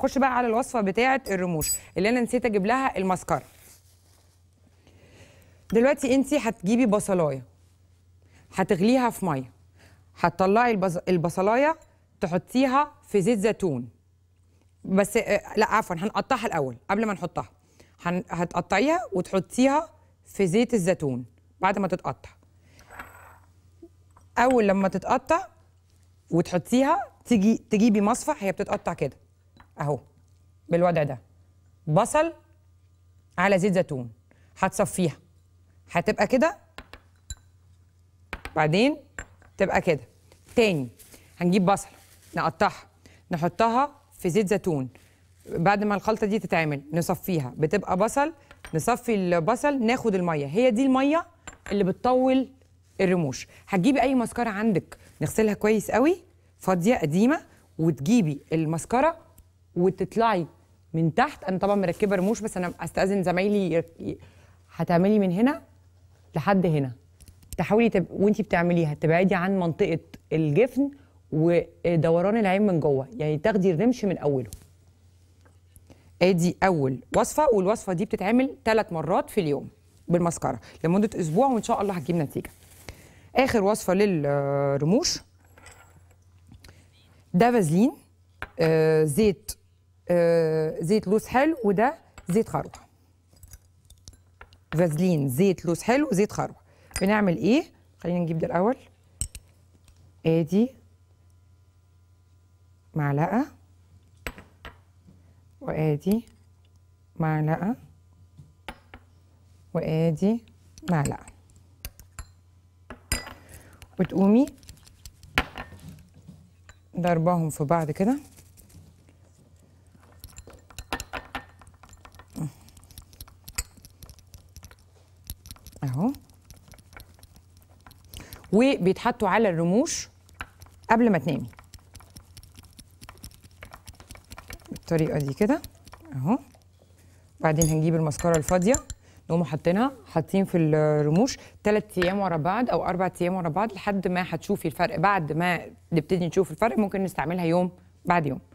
نخش بقى على الوصفه بتاعه الرموش اللي انا نسيت اجيب لها المسكره دلوقتي انت هتجيبي بصلايه هتغليها في ميه هتطلعي البصلايه تحطيها في زيت زيتون بس آه، لا عفوا هنقطعها الاول قبل ما نحطها هتقطعيها وتحطيها في زيت الزيتون بعد ما تتقطع اول لما تتقطع وتحطيها تجي تجيبي مصفى هي بتتقطع كده اهو بالوضع ده بصل على زيت زيتون هتصفيها هتبقى كده بعدين تبقى كده تاني هنجيب بصل نقطعها نحطها في زيت زيتون بعد ما الخلطه دي تتعمل نصفيها بتبقى بصل نصفي البصل ناخد الميه هي دي الميه اللي بتطول الرموش هتجيبي اي مسكره عندك نغسلها كويس قوي فاضيه قديمه وتجيبي المسكره وتطلعي من تحت انا طبعا مركبه رموش بس انا استاذن زمايلي هتعملي من هنا لحد هنا تحاولي تب... وانت بتعمليها تبعدي عن منطقه الجفن ودوران العين من جوه يعني تاخدي الرمش من اوله ادي اول وصفه والوصفه دي بتتعمل ثلاث مرات في اليوم بالمسكره لمده اسبوع وان شاء الله هتجيب نتيجه اخر وصفه للرموش ده فازلين آه زيت آه، زيت لوز حلو وده زيت خروع فازلين زيت لوز حلو زيت خروع بنعمل ايه خلينا نجيب ده الاول ادي معلقه وادي معلقه وادي معلقه وتقومي ضربهم في بعض كده اهو وبيتحطوا على الرموش قبل ما تنامي بالطريقه دي كده اهو بعدين هنجيب المسكره الفاضيه نقوم حاطينها حاطين في الرموش ثلاث ايام ورا بعض او اربع ايام ورا بعض لحد ما هتشوفي الفرق بعد ما نبتدي نشوف الفرق ممكن نستعملها يوم بعد يوم